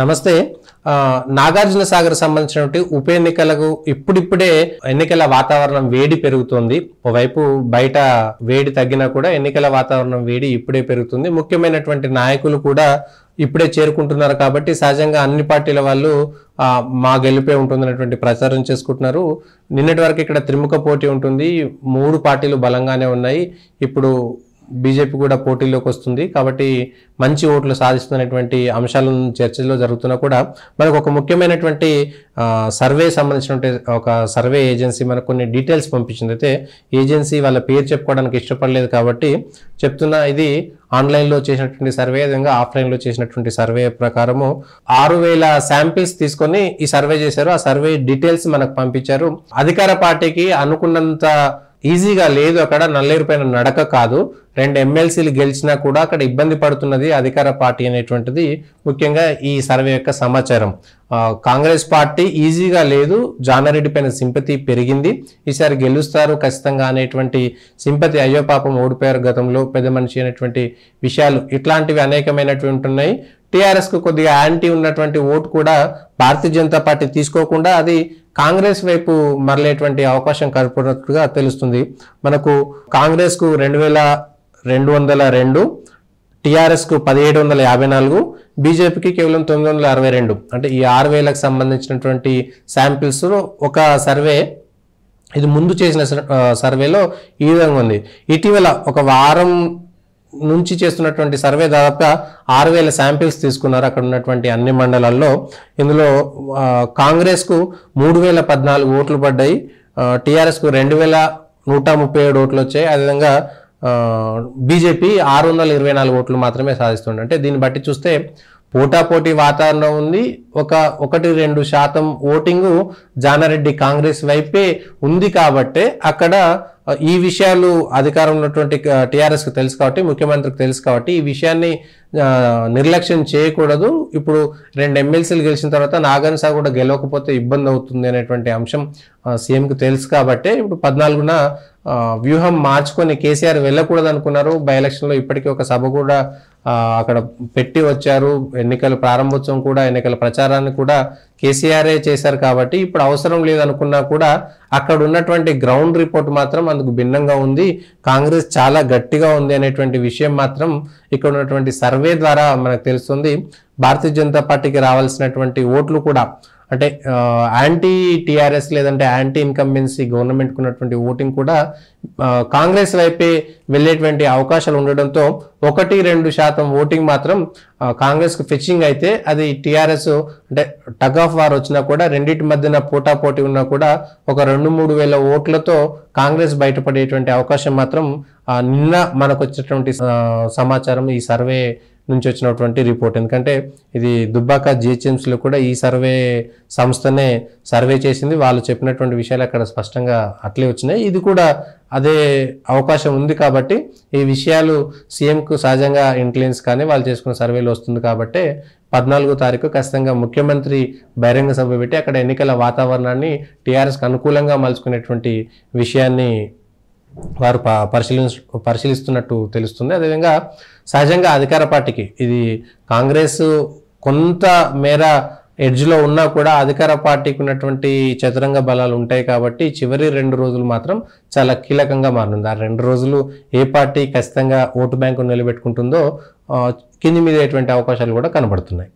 నమస్తే నాగార్జున సాగర్ సంబంధించినటువంటి ఉప ఎన్నికలకు ఇప్పుడిప్పుడే ఎన్నికల వాతావరణం వేడి పెరుగుతుంది ఒకవైపు బయట వేడి తగ్గినా కూడా ఎన్నికల వాతావరణం వేడి ఇప్పుడే పెరుగుతుంది ముఖ్యమైనటువంటి నాయకులు కూడా ఇప్పుడే చేరుకుంటున్నారు కాబట్టి సహజంగా అన్ని పార్టీల వాళ్ళు మా గెలిపే ఉంటుందన్నటువంటి ప్రచారం చేసుకుంటున్నారు నిన్నటి వరకు ఇక్కడ త్రిముఖ పోటీ ఉంటుంది మూడు పార్టీలు బలంగానే ఉన్నాయి ఇప్పుడు బీజేపీ కూడా పోటీలోకి వస్తుంది కాబట్టి మంచి ఓట్లు సాధిస్తున్నటువంటి అంశాలను చర్చలో జరుగుతున్నా కూడా మనకు ఒక ముఖ్యమైనటువంటి సర్వే సంబంధించినటువంటి ఒక సర్వే ఏజెన్సీ మనకు కొన్ని డీటెయిల్స్ పంపించింది అయితే ఏజెన్సీ వాళ్ళ పేరు చెప్పుకోవడానికి ఇష్టపడలేదు కాబట్టి చెప్తున్న ఇది ఆన్లైన్లో చేసినటువంటి సర్వే విధంగా ఆఫ్లైన్లో చేసినటువంటి సర్వే ప్రకారము ఆరు వేల శాంపిల్స్ తీసుకొని ఈ సర్వే చేశారు ఆ సర్వే డీటెయిల్స్ మనకు పంపించారు అధికార పార్టీకి అనుకున్నంత ఈజీగా లేదు అక్కడ నల్లేరు పైన నడక కాదు రెండు ఎమ్మెల్సీలు గెలిచినా కూడా అక్కడ ఇబ్బంది పడుతున్నది అధికార పార్టీ అనేటువంటిది ముఖ్యంగా ఈ సర్వే యొక్క సమాచారం కాంగ్రెస్ పార్టీ ఈజీగా లేదు జానారెడ్డి పైన సింపతి పెరిగింది ఈసారి గెలుస్తారు ఖచ్చితంగా అనేటువంటి సింపతి అయ్యో పాపం ఓడిపోయారు గతంలో పెద్ద మనిషి అనేటువంటి విషయాలు ఇట్లాంటివి అనేకమైనటువంటి ఉన్నాయి టీఆర్ఎస్కు కొద్దిగా యాంటీ ఉన్నటువంటి ఓటు కూడా భారతీయ జనతా పార్టీ తీసుకోకుండా అది కాంగ్రెస్ వైపు మరలేటువంటి అవకాశం కనపడినట్టుగా తెలుస్తుంది మనకు కాంగ్రెస్కు రెండు వేల రెండు వందల రెండు టీఆర్ఎస్కు పదిహేడు వందల యాభై నాలుగు బీజేపీకి కేవలం తొమ్మిది వందల అరవై రెండు అంటే ఈ ఆరు వేలకు సంబంధించినటువంటి శాంపిల్స్ ఒక సర్వే ఇది ముందు చేసిన సర్వేలో ఈ విధంగా ఉంది ఇటీవల ఒక వారం నుంచి చేస్తున్నటువంటి సర్వే దాదాపుగా ఆరు వేల శాంపిల్స్ తీసుకున్నారు అక్కడ ఉన్నటువంటి అన్ని మండలాల్లో ఇందులో కాంగ్రెస్కు మూడు వేల పద్నాలుగు ఓట్లు పడ్డాయి టీఆర్ఎస్కు రెండు వేల నూట ముప్పై ఏడు ఓట్లు వచ్చాయి అదేవిధంగా బీజేపీ ఆరు వందల ఇరవై నాలుగు ఓట్లు మాత్రమే సాధిస్తుంది అంటే దీన్ని బట్టి చూస్తే పోటాపోటీ వాతావరణం ఉంది ఒక ఒకటి రెండు శాతం ఓటింగు జానారెడ్డి కాంగ్రెస్ వైపే ఉంది కాబట్టే అక్కడ ఈ విషయాలు అధికారంలో ఉన్నటువంటి టీఆర్ఎస్కి తెలుసు కాబట్టి ముఖ్యమంత్రికి తెలుసు కాబట్టి ఈ విషయాన్ని నిర్లక్ష్యం చేయకూడదు ఇప్పుడు రెండు ఎమ్మెల్సీలు గెలిచిన తర్వాత నాగార్జున సార్ కూడా గెలవకపోతే ఇబ్బంది అవుతుంది అనేటువంటి అంశం సీఎంకి తెలుసు కాబట్టి ఇప్పుడు పద్నాలుగున వ్యూహం మార్చుకొని కేసీఆర్ వెళ్ళకూడదు అనుకున్నారు బై ఎలక్షన్లో ఇప్పటికీ ఒక సభ కూడా అక్కడ పెట్టి వచ్చారు ఎన్నికల ప్రారంభోత్సవం కూడా ఎన్నికల ప్రచారాన్ని కూడా కేసీఆరే చేశారు కాబట్టి ఇప్పుడు అవసరం లేదనుకున్నా కూడా అక్కడ ఉన్నటువంటి గ్రౌండ్ రిపోర్ట్ మాత్రం అందుకు భిన్నంగా ఉంది కాంగ్రెస్ చాలా గట్టిగా ఉంది అనేటువంటి విషయం మాత్రం ఇక్కడ ఉన్నటువంటి సర్వే ద్వారా మనకు తెలుస్తుంది భారతీయ జనతా పార్టీకి రావాల్సినటువంటి ఓట్లు కూడా అంటే యాంటీ టీఆర్ఎస్ లేదంటే యాంటీ ఇన్కంబెన్సీ గవర్నమెంట్కి ఉన్నటువంటి ఓటింగ్ కూడా కాంగ్రెస్ వైపే వెళ్ళేటువంటి అవకాశాలు ఉండడంతో ఒకటి రెండు శాతం ఓటింగ్ మాత్రం కాంగ్రెస్కు ఫిచ్చింగ్ అయితే అది టీఆర్ఎస్ అంటే టగ్ ఆఫ్ వార్ వచ్చినా కూడా రెండింటి మధ్యన పోటాపోటీ ఉన్నా కూడా ఒక రెండు మూడు వేల ఓట్లతో కాంగ్రెస్ బయటపడేటువంటి అవకాశం మాత్రం నిన్న మనకు వచ్చేటువంటి సమాచారం ఈ సర్వే నుంచి వచ్చినటువంటి రిపోర్ట్ ఎందుకంటే ఇది దుబ్బాక జిహెచ్ఎంసీలో కూడా ఈ సర్వే సంస్థనే సర్వే చేసింది వాళ్ళు చెప్పినటువంటి విషయాలు అక్కడ స్పష్టంగా అట్లే వచ్చినాయి ఇది కూడా అదే అవకాశం ఉంది కాబట్టి ఈ విషయాలు సీఎంకు సహజంగా ఇన్ఫ్లుయెన్స్ కానీ వాళ్ళు చేసుకున్న సర్వేలు వస్తుంది కాబట్టి పద్నాలుగో తారీఖు ఖచ్చితంగా ముఖ్యమంత్రి బహిరంగ సభ పెట్టి అక్కడ ఎన్నికల వాతావరణాన్ని టీఆర్ఎస్కి అనుకూలంగా మలుచుకునేటువంటి విషయాన్ని వారు పరిశీలి పరిశీలిస్తున్నట్టు తెలుస్తుంది అదేవిధంగా సహజంగా అధికార పార్టీకి ఇది కాంగ్రెస్ కొంత మేర ఎడ్జ్లో ఉన్నా కూడా అధికార పార్టీకి ఉన్నటువంటి చతురంగ బలాలు ఉంటాయి కాబట్టి చివరి రెండు రోజులు మాత్రం చాలా కీలకంగా మారనుంది ఆ రెండు రోజులు ఏ పార్టీ ఖచ్చితంగా ఓటు బ్యాంకు నిలబెట్టుకుంటుందో కింది మీద అవకాశాలు కూడా కనబడుతున్నాయి